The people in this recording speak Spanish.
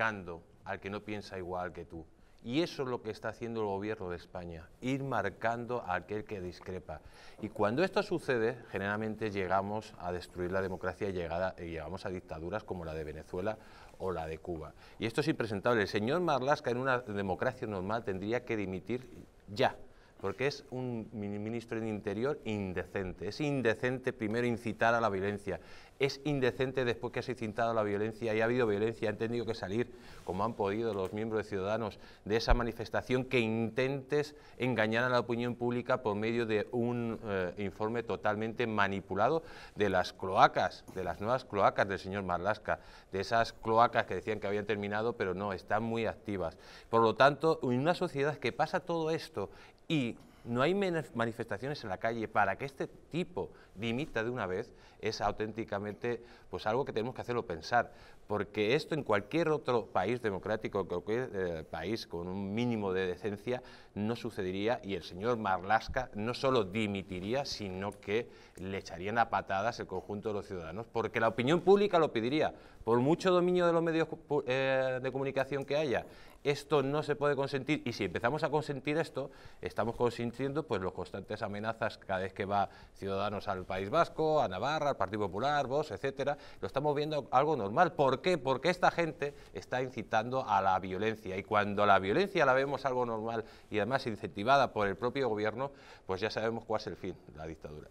marcando al que no piensa igual que tú. Y eso es lo que está haciendo el gobierno de España, ir marcando a aquel que discrepa. Y cuando esto sucede, generalmente llegamos a destruir la democracia y, llegamos a dictaduras como la de Venezuela o la de Cuba. Y esto es impresentable. El señor Marlasca en una democracia normal tendría que dimitir ya, porque es un ministro de Interior indecente. Es indecente primero incitar a la violencia, es indecente después que se ha incitado la violencia y ha habido violencia, han tenido que salir, como han podido los miembros de Ciudadanos, de esa manifestación, que intentes engañar a la opinión pública por medio de un eh, informe totalmente manipulado de las cloacas, de las nuevas cloacas del señor Marlasca, de esas cloacas que decían que habían terminado, pero no, están muy activas. Por lo tanto, en una sociedad que pasa todo esto y no hay manifestaciones en la calle para que este tipo dimita de una vez es auténticamente pues algo que tenemos que hacerlo pensar, porque esto en cualquier otro país democrático, cualquier eh, país con un mínimo de decencia, no sucedería y el señor Marlaska no solo dimitiría, sino que le echarían a patadas el conjunto de los ciudadanos, porque la opinión pública lo pediría, por mucho dominio de los medios eh, de comunicación que haya esto no se puede consentir y si empezamos a consentir esto, estamos consintiendo pues las constantes amenazas cada vez que va Ciudadanos al País Vasco, a Navarra, al Partido Popular, Vox, etcétera, lo estamos viendo algo normal. ¿Por qué? Porque esta gente está incitando a la violencia y cuando la violencia la vemos algo normal y además incentivada por el propio gobierno, pues ya sabemos cuál es el fin, de la dictadura.